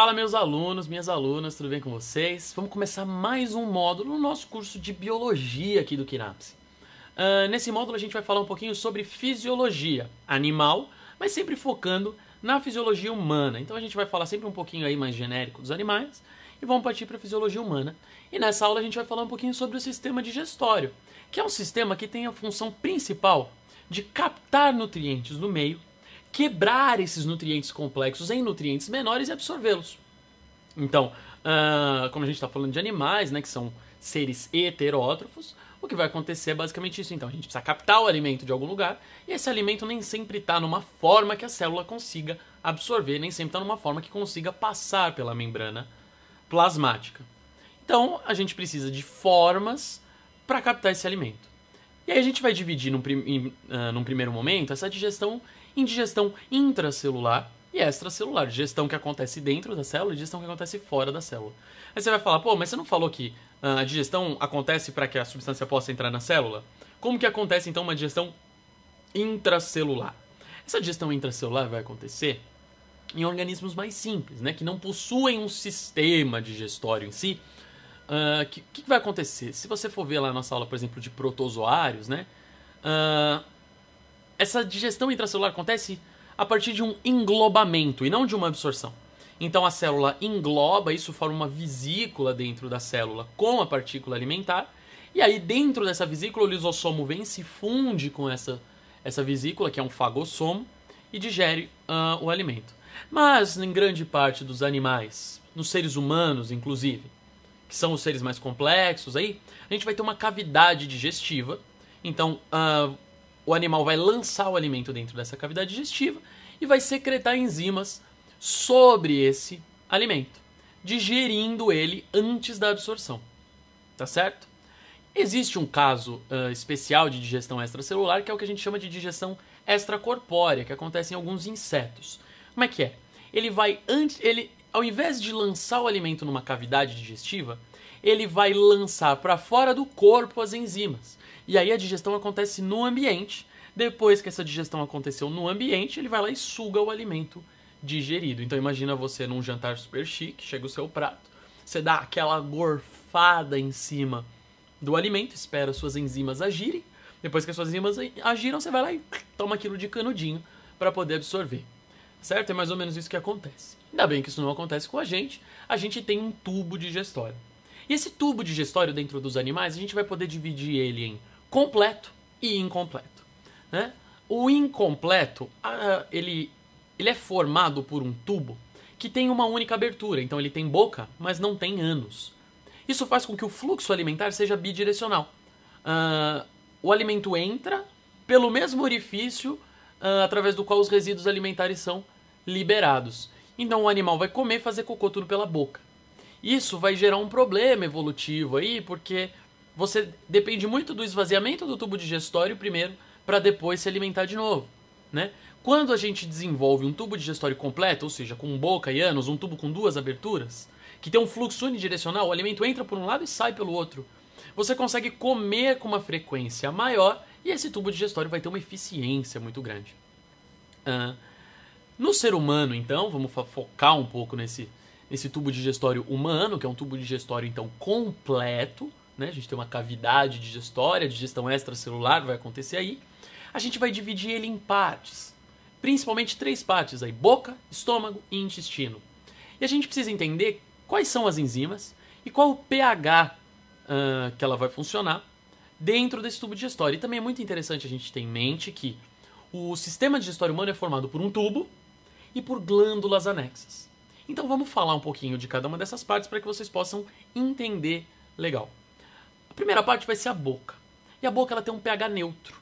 Fala meus alunos, minhas alunas, tudo bem com vocês? Vamos começar mais um módulo no nosso curso de Biologia aqui do Quinapse. Uh, ah, nesse módulo a gente vai falar um pouquinho sobre fisiologia animal, mas sempre focando na fisiologia humana. Então a gente vai falar sempre um pouquinho aí mais genérico dos animais e vamos partir para a fisiologia humana. E nessa aula a gente vai falar um pouquinho sobre o sistema digestório, que é um sistema que tem a função principal de captar nutrientes do meio quebrar esses nutrientes complexos em nutrientes menores e absorvê-los. Então, uh, ah, como a gente está falando de animais, né, que são seres heterótrofos, o que vai acontecer é basicamente isso. Então, a gente precisa captar o alimento de algum lugar e esse alimento nem sempre está numa forma que a célula consiga absorver, nem sempre está numa forma que consiga passar pela membrana plasmática. Então, a gente precisa de formas para captar esse alimento. E aí a gente vai dividir num, prim em, uh, num primeiro momento essa digestão indigestão intracelular e extracelular, digestão que acontece dentro da célula e digestão que acontece fora da célula. Aí você vai falar, pô, mas você não falou que ah, a digestão acontece para que a substância possa entrar na célula? Como que acontece então uma digestão intracelular? Essa digestão intracelular vai acontecer em organismos mais simples, né, que não possuem um sistema digestório em si. O uh, ah, que, que, vai acontecer? Se você for ver lá na nossa aula, por exemplo, de protozoários, né, uh, essa digestão intracelular acontece a partir de um englobamento e não de uma absorção. Então a célula engloba, isso forma uma vesícula dentro da célula com a partícula alimentar. E aí dentro dessa vesícula o lisossomo vem se funde com essa essa vesícula, que é um fagossomo, e digere uh, o alimento. Mas em grande parte dos animais, nos seres humanos inclusive, que são os seres mais complexos aí, a gente vai ter uma cavidade digestiva. Então, uh, o animal vai lançar o alimento dentro dessa cavidade digestiva e vai secretar enzimas sobre esse alimento, digerindo ele antes da absorção. Tá certo? Existe um caso uh, especial de digestão extracelular que é o que a gente chama de digestão extracorpórea, que acontece em alguns insetos. Como é que é? Ele vai antes, ele ao invés de lançar o alimento numa cavidade digestiva, ele vai lançar para fora do corpo as enzimas. E aí a digestão acontece no ambiente. Depois que essa digestão aconteceu no ambiente, ele vai lá e suga o alimento digerido. Então imagina você num jantar super chique, chega o seu prato, você dá aquela gorfada em cima do alimento, espera suas enzimas agirem. Depois que as suas enzimas agiram, você vai lá e toma aquilo de canudinho para poder absorver. Certo? É mais ou menos isso que acontece. Ainda bem que isso não acontece com a gente. A gente tem um tubo digestório. E esse tubo digestório dentro dos animais, a gente vai poder dividir ele em completo e incompleto. Né? O incompleto, ah, ele, ele é formado por um tubo que tem uma única abertura, então ele tem boca, mas não tem ânus. Isso faz com que o fluxo alimentar seja bidirecional. Uh, o alimento entra pelo mesmo orifício uh, através do qual os resíduos alimentares são liberados. Então o animal vai comer e fazer cocô tudo pela boca. Isso vai gerar um problema evolutivo aí, porque você depende muito do esvaziamento do tubo digestório primeiro, para depois se alimentar de novo, né? Quando a gente desenvolve um tubo digestório completo, ou seja, com boca e ânus, um tubo com duas aberturas, que tem um fluxo unidirecional, o alimento entra por um lado e sai pelo outro. Você consegue comer com uma frequência maior e esse tubo digestório vai ter uma eficiência muito grande. Uh, no ser humano, então, vamos focar um pouco nesse, nesse tubo digestório humano, que é um tubo digestório então completo, né? A gente tem uma cavidade digestória, digestão extracelular vai acontecer aí. A gente vai dividir ele em partes, principalmente três partes aí: boca, estômago e intestino. E a gente precisa entender quais são as enzimas e qual o pH uh, que ela vai funcionar dentro desse tubo digestório. E também é muito interessante a gente ter em mente que o sistema digestório humano é formado por um tubo e por glândulas anexas. Então vamos falar um pouquinho de cada uma dessas partes para que vocês possam entender legal. A primeira parte vai ser a boca. E a boca ela tem um pH neutro.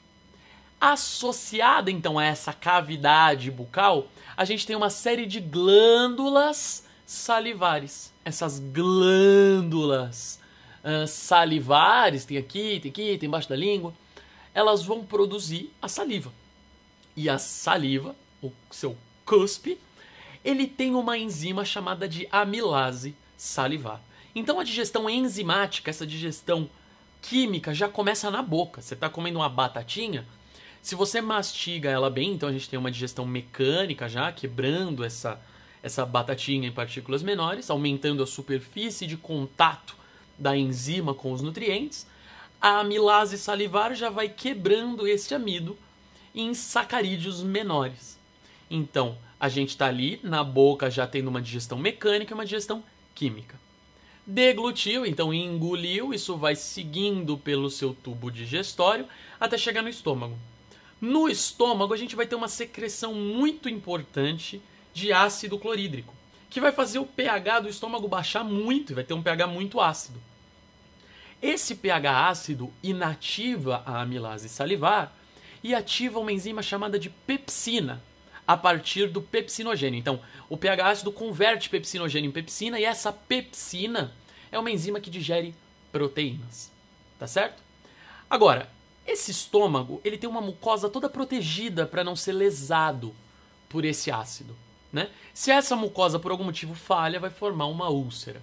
Associada então a essa cavidade bucal, a gente tem uma série de glândulas salivares. Essas glândulas uh, salivares, tem aqui, tem aqui, tem embaixo da língua, elas vão produzir a saliva. E a saliva, o seu cuspe, ele tem uma enzima chamada de amilase salivar. Então a digestão enzimática, essa digestão química, já começa na boca. Você está comendo uma batatinha, se você mastiga ela bem, então a gente tem uma digestão mecânica já, quebrando essa, essa batatinha em partículas menores, aumentando a superfície de contato da enzima com os nutrientes. A amilase salivar já vai quebrando esse amido em sacarídeos menores. Então, a gente está ali na boca já tendo uma digestão mecânica e uma digestão química deglutiu, então engoliu, isso vai seguindo pelo seu tubo digestório até chegar no estômago. No estômago, a gente vai ter uma secreção muito importante de ácido clorídrico, que vai fazer o pH do estômago baixar muito, vai ter um pH muito ácido. Esse pH ácido inativa a amilase salivar e ativa uma enzima chamada de pepsina, a partir do pepsinogênio. Então, o pH ácido converte pepsinogênio em pepsina e essa pepsina é uma enzima que digere proteínas. Tá certo? Agora, esse estômago, ele tem uma mucosa toda protegida para não ser lesado por esse ácido, né? Se essa mucosa por algum motivo falha, vai formar uma úlcera.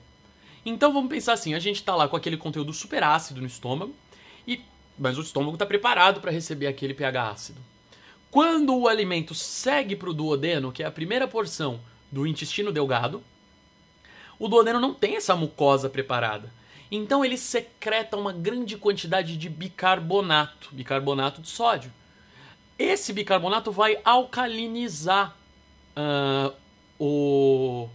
Então vamos pensar assim, a gente está lá com aquele conteúdo super ácido no estômago, e, mas o estômago está preparado para receber aquele pH ácido. Quando o alimento segue para o duodeno, que é a primeira porção do intestino delgado, o duodeno não tem essa mucosa preparada. Então ele secreta uma grande quantidade de bicarbonato, bicarbonato de sódio. Esse bicarbonato vai alcalinizar uh, o,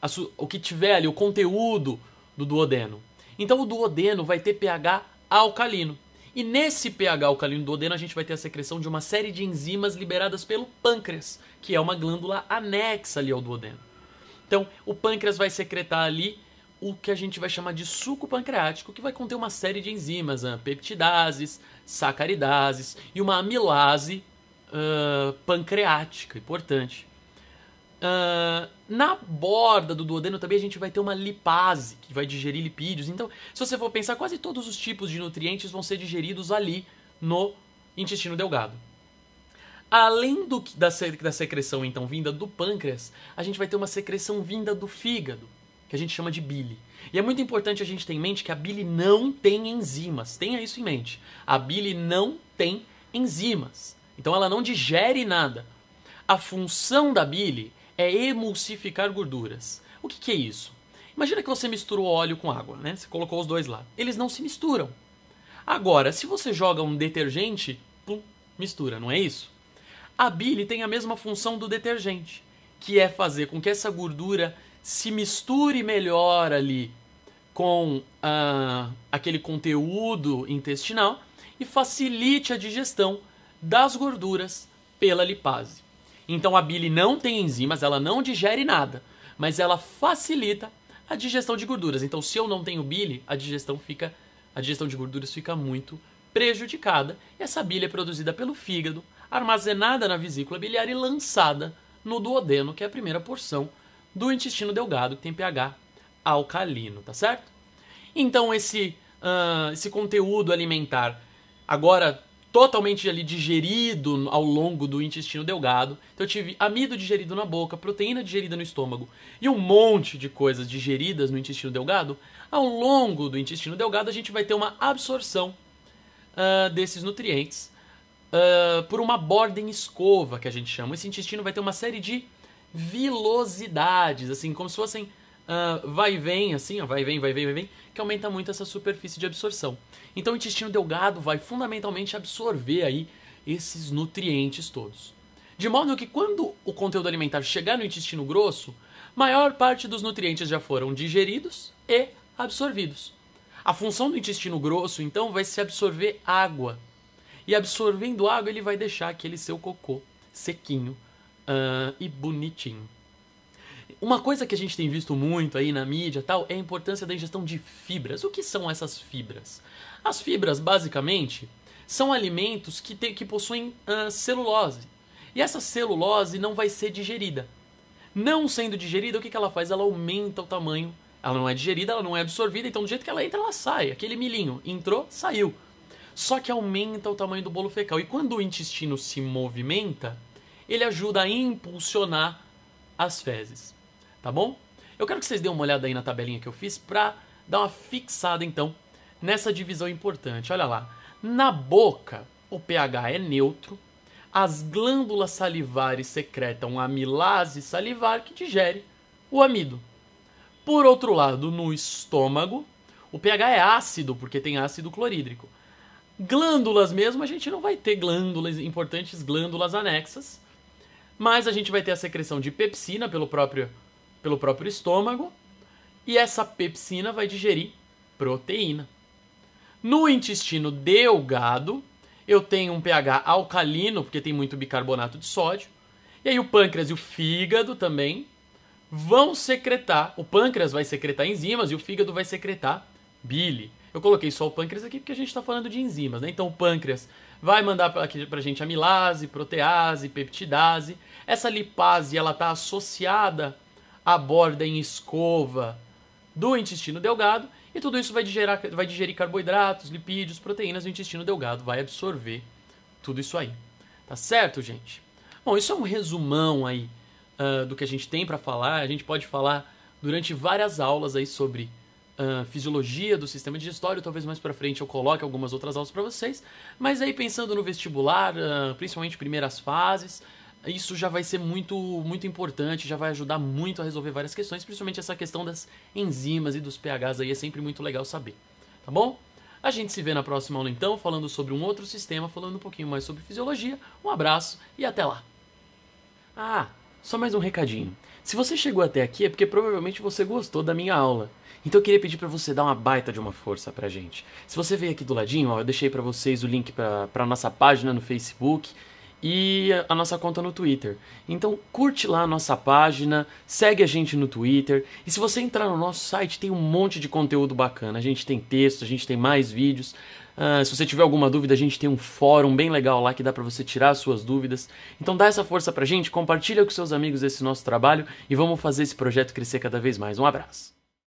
a, o que tiver ali, o conteúdo do duodeno. Então o duodeno vai ter pH alcalino. E nesse pH alcalino do duodeno a gente vai ter a secreção de uma série de enzimas liberadas pelo pâncreas, que é uma glândula anexa ali ao duodeno. Então, o pâncreas vai secretar ali o que a gente vai chamar de suco pancreático, que vai conter uma série de enzimas, né? peptidases, sacaridases e uma amilase uh, pancreática, importante na borda do duodeno também a gente vai ter uma lipase, que vai digerir lipídios. Então, se você for pensar, quase todos os tipos de nutrientes vão ser digeridos ali no intestino delgado. Além do, da, da secreção, então, vinda do pâncreas, a gente vai ter uma secreção vinda do fígado, que a gente chama de bile. E é muito importante a gente ter em mente que a bile não tem enzimas. Tenha isso em mente. A bile não tem enzimas. Então, ela não digere nada. A função da bile é emulsificar gorduras. O que, que é isso? Imagina que você misturou óleo com água, né? Você colocou os dois lá. Eles não se misturam. Agora, se você joga um detergente, pum, mistura, não é isso? A bile tem a mesma função do detergente, que é fazer com que essa gordura se misture melhor ali com ah, aquele conteúdo intestinal e facilite a digestão das gorduras pela lipase. Então a bile não tem enzimas, ela não digere nada, mas ela facilita a digestão de gorduras. Então se eu não tenho bile, a digestão fica a digestão de gorduras fica muito prejudicada. E essa bile é produzida pelo fígado, armazenada na vesícula biliar e lançada no duodeno, que é a primeira porção do intestino delgado, que tem pH alcalino, tá certo? Então, esse, uh, esse conteúdo alimentar, agora totalmente ali digerido ao longo do intestino delgado. Então eu tive amido digerido na boca, proteína digerida no estômago e um monte de coisas digeridas no intestino delgado. Ao longo do intestino delgado a gente vai ter uma absorção uh, desses nutrientes uh, por uma borda em escova que a gente chama. Esse intestino vai ter uma série de vilosidades, assim como se fossem uh, vai e vem, assim, ó, vai e vem, vai e vem, vai e vem, que aumenta muito essa superfície de absorção. Então o intestino delgado vai fundamentalmente absorver aí esses nutrientes todos. De modo que quando o conteúdo alimentar chegar no intestino grosso, maior parte dos nutrientes já foram digeridos e absorvidos. A função do intestino grosso, então, vai se absorver água. E absorvendo água, ele vai deixar aquele seu cocô sequinho uh, e bonitinho. Uma coisa que a gente tem visto muito aí na mídia tal é a importância da ingestão de fibras. O que são essas fibras? As fibras, basicamente, são alimentos que, tem, que possuem uh, celulose. E essa celulose não vai ser digerida. Não sendo digerida, o que, que ela faz? Ela aumenta o tamanho. Ela não é digerida, ela não é absorvida, então do jeito que ela entra, ela sai. Aquele milhinho entrou, saiu. Só que aumenta o tamanho do bolo fecal. E quando o intestino se movimenta, ele ajuda a impulsionar as fezes tá bom? Eu quero que vocês deem uma olhada aí na tabelinha que eu fiz para dar uma fixada então nessa divisão importante. Olha lá. Na boca, o pH é neutro. As glândulas salivares secretam a amilase salivar que digere o amido. Por outro lado, no estômago, o pH é ácido porque tem ácido clorídrico. Glândulas mesmo, a gente não vai ter glândulas importantes, glândulas anexas, mas a gente vai ter a secreção de pepsina pelo próprio pelo próprio estômago e essa pepsina vai digerir proteína. No intestino delgado, eu tenho um pH alcalino, porque tem muito bicarbonato de sódio. E aí o pâncreas e o fígado também vão secretar. O pâncreas vai secretar enzimas e o fígado vai secretar bile. Eu coloquei só o pâncreas aqui porque a gente está falando de enzimas, né? Então o pâncreas vai mandar para a gente amilase, protease, peptidase. Essa lipase ela está associada a borda em escova do intestino delgado, e tudo isso vai, vai digerir carboidratos, lipídios, proteínas, e o intestino delgado vai absorver tudo isso aí. Tá certo, gente? Bom, isso é um resumão aí uh, do que a gente tem para falar. A gente pode falar durante várias aulas aí sobre Uh, fisiologia do sistema digestório, talvez mais para frente eu coloque algumas outras aulas para vocês, mas aí pensando no vestibular, uh, principalmente primeiras fases, isso já vai ser muito, muito importante, já vai ajudar muito a resolver várias questões, principalmente essa questão das enzimas e dos pHs aí, é sempre muito legal saber, tá bom? A gente se vê na próxima aula então, falando sobre um outro sistema, falando um pouquinho mais sobre fisiologia. Um abraço e até lá! Ah, só mais um recadinho. Se você chegou até aqui é porque provavelmente você gostou da minha aula. Então eu queria pedir para você dar uma baita de uma força pra gente. Se você veio aqui do ladinho, ó, eu deixei para vocês o link para nossa página no Facebook e a nossa conta no Twitter. Então curte lá a nossa página, segue a gente no Twitter e se você entrar no nosso site tem um monte de conteúdo bacana. A gente tem texto, a gente tem mais vídeos. Uh, se você tiver alguma dúvida, a gente tem um fórum bem legal lá que dá para você tirar suas dúvidas. Então dá essa força pra gente, compartilha com seus amigos esse nosso trabalho e vamos fazer esse projeto crescer cada vez mais. Um abraço.